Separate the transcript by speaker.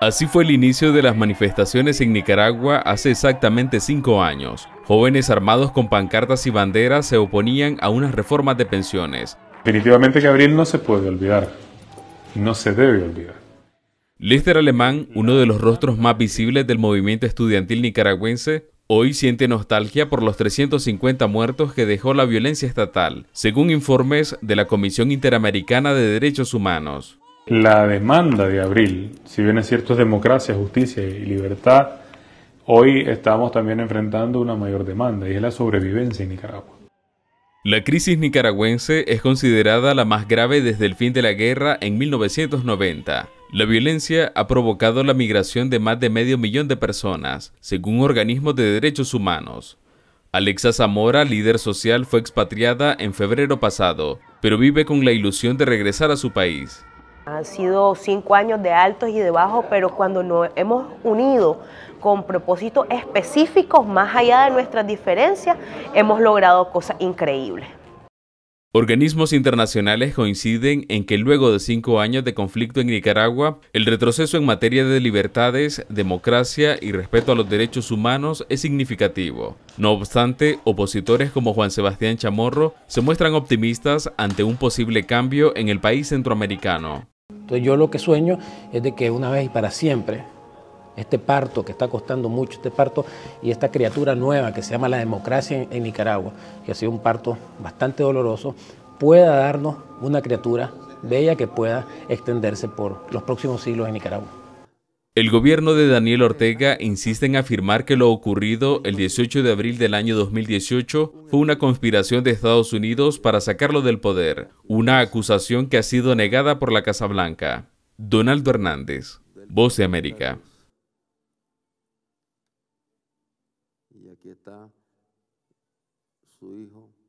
Speaker 1: Así fue el inicio de las manifestaciones en Nicaragua hace exactamente cinco años. Jóvenes armados con pancartas y banderas se oponían a unas reformas de pensiones.
Speaker 2: Definitivamente que abril no se puede olvidar.
Speaker 1: No se debe olvidar. Lester Alemán, uno de los rostros más visibles del movimiento estudiantil nicaragüense, hoy siente nostalgia por los 350 muertos que dejó la violencia estatal, según informes de la Comisión Interamericana de Derechos
Speaker 2: Humanos. La demanda de abril, si bien es cierto es democracia, justicia y libertad, hoy estamos también enfrentando una mayor demanda y es la sobrevivencia en Nicaragua.
Speaker 1: La crisis nicaragüense es considerada la más grave desde el fin de la guerra en 1990. La violencia ha provocado la migración de más de medio millón de personas, según organismos de derechos humanos. Alexa Zamora, líder social, fue expatriada en febrero pasado, pero vive con la ilusión de regresar a su país.
Speaker 2: Han sido cinco años de altos y de bajos, pero cuando nos hemos unido con propósitos específicos, más allá de nuestras diferencias, hemos logrado cosas increíbles.
Speaker 1: Organismos internacionales coinciden en que luego de cinco años de conflicto en Nicaragua, el retroceso en materia de libertades, democracia y respeto a los derechos humanos es significativo. No obstante, opositores como Juan Sebastián Chamorro se muestran optimistas ante un posible cambio en el país centroamericano.
Speaker 3: Entonces yo lo que sueño es de que una vez y para siempre, este parto que está costando mucho, este parto y esta criatura nueva que se llama la democracia en, Nicaragua, que ha sido un parto bastante doloroso, pueda darnos una criatura bella que pueda extenderse por los próximos siglos en Nicaragua.
Speaker 1: El gobierno de Daniel Ortega insiste en afirmar que lo ocurrido el 18 de abril del año 2018 fue una conspiración de Estados Unidos para sacarlo del poder, una acusación que ha sido negada por la Casa Blanca. Donaldo Hernández, Voz de América. Y aquí está su hijo.